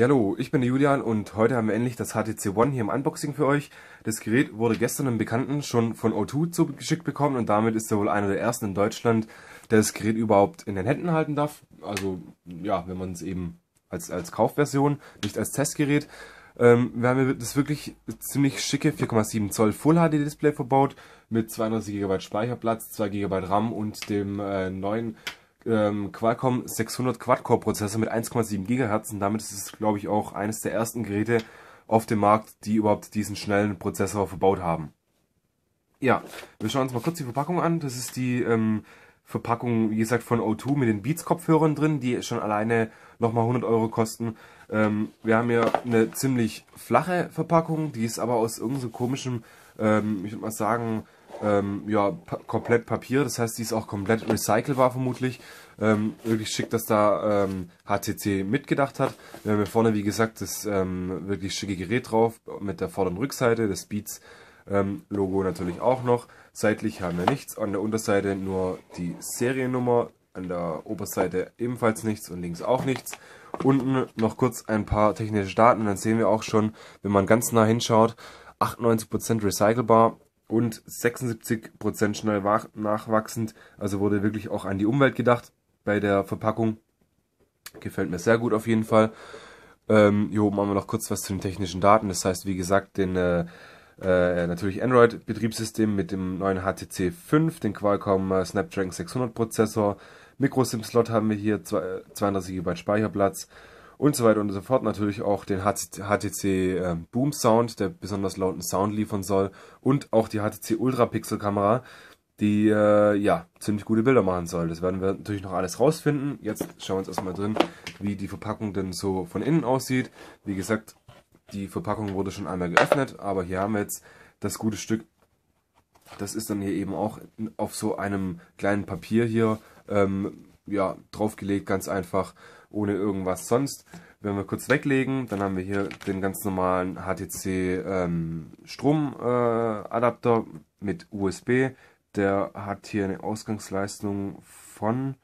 Hallo, ich bin der Julian und heute haben wir endlich das HTC One hier im Unboxing für euch. Das Gerät wurde gestern einem Bekannten schon von O2 zugeschickt bekommen und damit ist er wohl einer der ersten in Deutschland, der das Gerät überhaupt in den Händen halten darf. Also ja, wenn man es eben als, als Kaufversion, nicht als Testgerät. Ähm, wir haben hier das wirklich ziemlich schicke 4,7 Zoll Full HD Display verbaut mit 32 GB Speicherplatz, 2 GB RAM und dem äh, neuen ähm, Qualcomm 600 Quad-Core-Prozessor mit 1,7 GHz und damit ist es, glaube ich, auch eines der ersten Geräte auf dem Markt, die überhaupt diesen schnellen Prozessor verbaut haben. Ja, wir schauen uns mal kurz die Verpackung an. Das ist die ähm, Verpackung, wie gesagt, von O2 mit den Beats-Kopfhörern drin, die schon alleine nochmal 100 Euro kosten. Ähm, wir haben hier eine ziemlich flache Verpackung, die ist aber aus irgendeinem so komischen, ähm, ich würde mal sagen, ähm, ja, pa komplett Papier, das heißt, die ist auch komplett recycelbar vermutlich. Ähm, wirklich schick, dass da ähm, HTC mitgedacht hat. Wir haben hier vorne, wie gesagt, das ähm, wirklich schicke Gerät drauf mit der vorderen Rückseite, das Beats ähm, Logo natürlich auch noch. Seitlich haben wir nichts, an der Unterseite nur die Seriennummer, an der Oberseite ebenfalls nichts und links auch nichts. Unten noch kurz ein paar technische Daten, dann sehen wir auch schon, wenn man ganz nah hinschaut, 98% recycelbar, und 76% schnell nachwachsend. Also wurde wirklich auch an die Umwelt gedacht bei der Verpackung. Gefällt mir sehr gut auf jeden Fall. Ähm, hier oben haben wir noch kurz was zu den technischen Daten. Das heißt, wie gesagt, den äh, äh, natürlich Android-Betriebssystem mit dem neuen HTC 5, den Qualcomm äh, Snapdragon 600 Prozessor. Microsim-Slot haben wir hier, 32 äh, GB Speicherplatz und so weiter und so fort. Natürlich auch den HTC ähm, Boom Sound, der besonders lauten Sound liefern soll und auch die HTC Ultra Pixel Kamera, die äh, ja ziemlich gute Bilder machen soll. Das werden wir natürlich noch alles rausfinden. Jetzt schauen wir uns erstmal drin, wie die Verpackung denn so von innen aussieht. Wie gesagt, die Verpackung wurde schon einmal geöffnet, aber hier haben wir jetzt das gute Stück. Das ist dann hier eben auch auf so einem kleinen Papier hier ähm, ja, draufgelegt, ganz einfach, ohne irgendwas sonst. Wenn wir kurz weglegen, dann haben wir hier den ganz normalen HTC ähm, Stromadapter äh, mit USB. Der hat hier eine Ausgangsleistung von,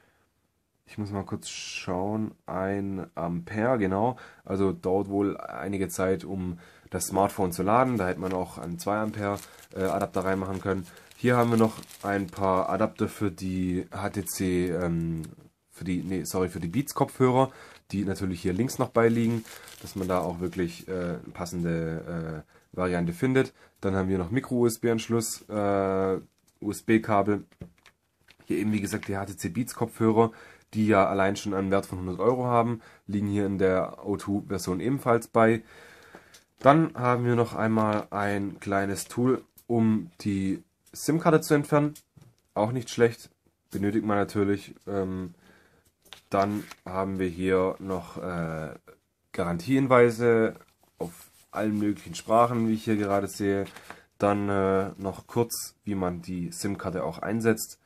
ich muss mal kurz schauen, 1 Ampere, genau. Also dauert wohl einige Zeit, um das Smartphone zu laden. Da hätte man auch einen 2 Ampere äh, Adapter reinmachen können. Hier haben wir noch ein paar Adapter für die HTC, ähm, für die, nee, sorry, für die Beats Kopfhörer, die natürlich hier links noch beiliegen, dass man da auch wirklich äh, passende äh, Variante findet. Dann haben wir noch Micro-USB-Anschluss, äh, USB-Kabel. Hier eben, wie gesagt, die HTC Beats Kopfhörer, die ja allein schon einen Wert von 100 Euro haben, liegen hier in der O2-Version ebenfalls bei. Dann haben wir noch einmal ein kleines Tool, um die SIM-Karte zu entfernen. Auch nicht schlecht, benötigt man natürlich. Ähm, dann haben wir hier noch äh, Garantiehinweise auf allen möglichen Sprachen, wie ich hier gerade sehe. Dann äh, noch kurz, wie man die SIM-Karte auch einsetzt.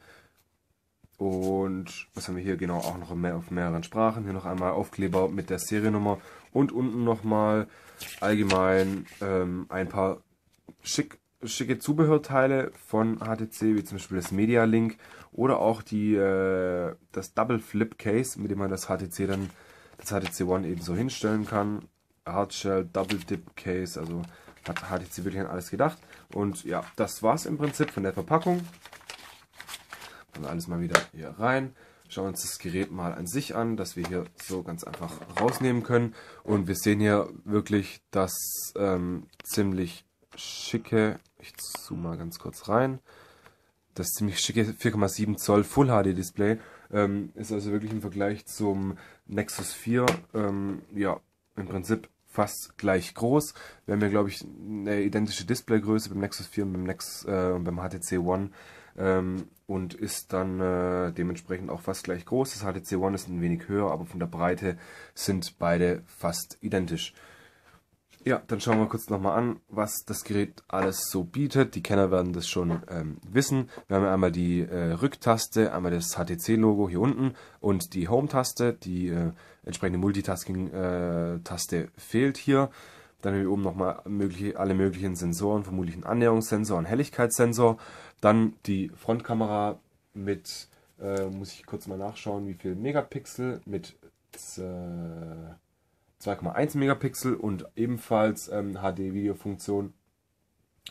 Und was haben wir hier genau auch noch mehr auf mehreren Sprachen? Hier noch einmal Aufkleber mit der Seriennummer und unten nochmal allgemein ähm, ein paar schick, schicke Zubehörteile von HTC, wie zum Beispiel das Media Link oder auch die, äh, das Double Flip Case, mit dem man das HTC dann, das HTC One eben so hinstellen kann. Hardshell, Double Dip Case, also hat HTC wirklich an alles gedacht. Und ja, das war's im Prinzip von der Verpackung. Dann alles mal wieder hier rein. Schauen wir uns das Gerät mal an sich an, dass wir hier so ganz einfach rausnehmen können. Und wir sehen hier wirklich das ähm, ziemlich schicke, ich zoome mal ganz kurz rein, das ziemlich schicke 4,7 Zoll Full HD Display. Ähm, ist also wirklich im Vergleich zum Nexus 4, ähm, ja, im Prinzip fast gleich groß. Wir haben hier, glaube ich, eine identische Displaygröße beim Nexus 4 und beim, Nex äh, beim HTC One ähm, und ist dann äh, dementsprechend auch fast gleich groß. Das HTC One ist ein wenig höher, aber von der Breite sind beide fast identisch. Ja, dann schauen wir kurz nochmal an, was das Gerät alles so bietet. Die Kenner werden das schon ähm, wissen. Wir haben einmal die äh, Rücktaste, einmal das HTC-Logo hier unten und die Home-Taste. Die äh, entsprechende Multitasking-Taste äh, fehlt hier. Dann haben wir oben nochmal mögliche, alle möglichen Sensoren, vermutlich einen Annäherungssensor, einen Helligkeitssensor. Dann die Frontkamera mit, äh, muss ich kurz mal nachschauen, wie viel Megapixel, mit äh, 2,1 Megapixel und ebenfalls ähm, HD-Videofunktion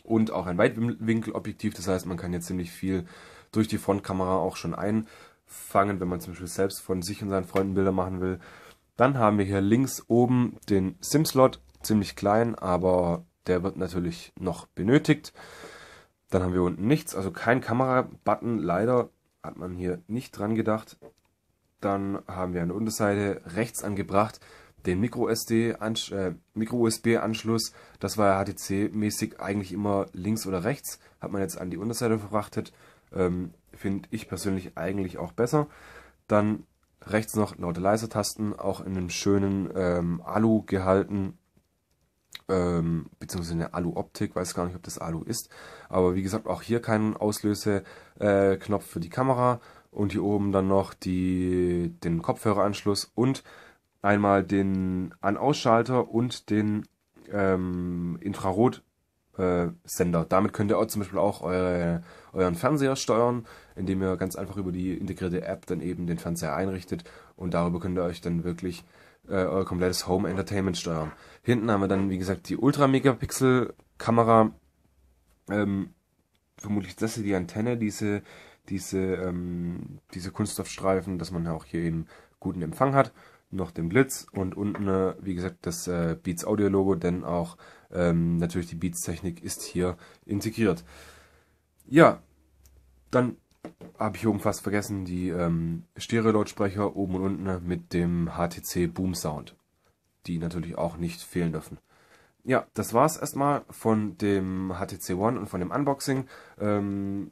und auch ein Weitwinkelobjektiv. Das heißt, man kann jetzt ziemlich viel durch die Frontkamera auch schon einfangen, wenn man zum Beispiel selbst von sich und seinen Freunden Bilder machen will. Dann haben wir hier links oben den SIM-Slot ziemlich klein, aber der wird natürlich noch benötigt. Dann haben wir unten nichts, also kein Kamera-Button, leider hat man hier nicht dran gedacht. Dann haben wir an der Unterseite rechts angebracht den Micro-USB-Anschluss. Äh, Micro das war ja HTC-mäßig eigentlich immer links oder rechts, hat man jetzt an die Unterseite verfrachtet. Ähm, Finde ich persönlich eigentlich auch besser. Dann rechts noch laute leiser Tasten, auch in einem schönen ähm, Alu gehalten, ähm, beziehungsweise eine Alu-Optik, weiß gar nicht, ob das Alu ist. Aber wie gesagt, auch hier kein Auslöseknopf für die Kamera und hier oben dann noch die, den Kopfhöreranschluss und einmal den An-Ausschalter und den ähm, Infrarot- äh, Sender. Damit könnt ihr auch zum Beispiel auch eure, euren Fernseher steuern, indem ihr ganz einfach über die integrierte App dann eben den Fernseher einrichtet und darüber könnt ihr euch dann wirklich äh, euer komplettes Home Entertainment steuern. Hinten haben wir dann, wie gesagt, die Ultra-Megapixel-Kamera. Ähm, vermutlich das hier die Antenne, diese, diese, ähm, diese Kunststoffstreifen, dass man auch hier einen guten Empfang hat. Noch den Blitz und unten, äh, wie gesagt, das äh, Beats Audio Logo, denn auch ähm, natürlich die Beats Technik ist hier integriert. Ja, dann habe ich oben fast vergessen, die ähm, Stereo-Lautsprecher oben und unten ne, mit dem HTC Boom Sound, die natürlich auch nicht fehlen dürfen. Ja, das war es erstmal von dem HTC One und von dem Unboxing. Ähm,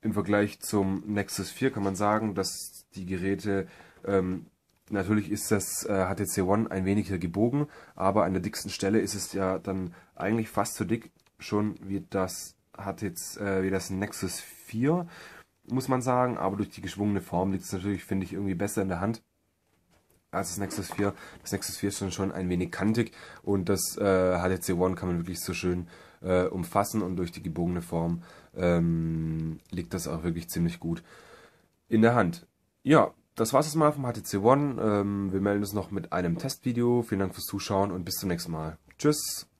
Im Vergleich zum Nexus 4 kann man sagen, dass die Geräte, ähm, natürlich ist das äh, HTC One ein wenig hier gebogen, aber an der dicksten Stelle ist es ja dann eigentlich fast so dick schon wie das, HTC, äh, wie das Nexus 4 muss man sagen, aber durch die geschwungene Form liegt es natürlich, finde ich, irgendwie besser in der Hand als das Nexus 4. Das Nexus 4 ist schon, schon ein wenig kantig und das äh, HTC One kann man wirklich so schön äh, umfassen und durch die gebogene Form ähm, liegt das auch wirklich ziemlich gut in der Hand. Ja, das war's jetzt mal vom HTC One. Ähm, wir melden uns noch mit einem Testvideo. Vielen Dank fürs Zuschauen und bis zum nächsten Mal. Tschüss!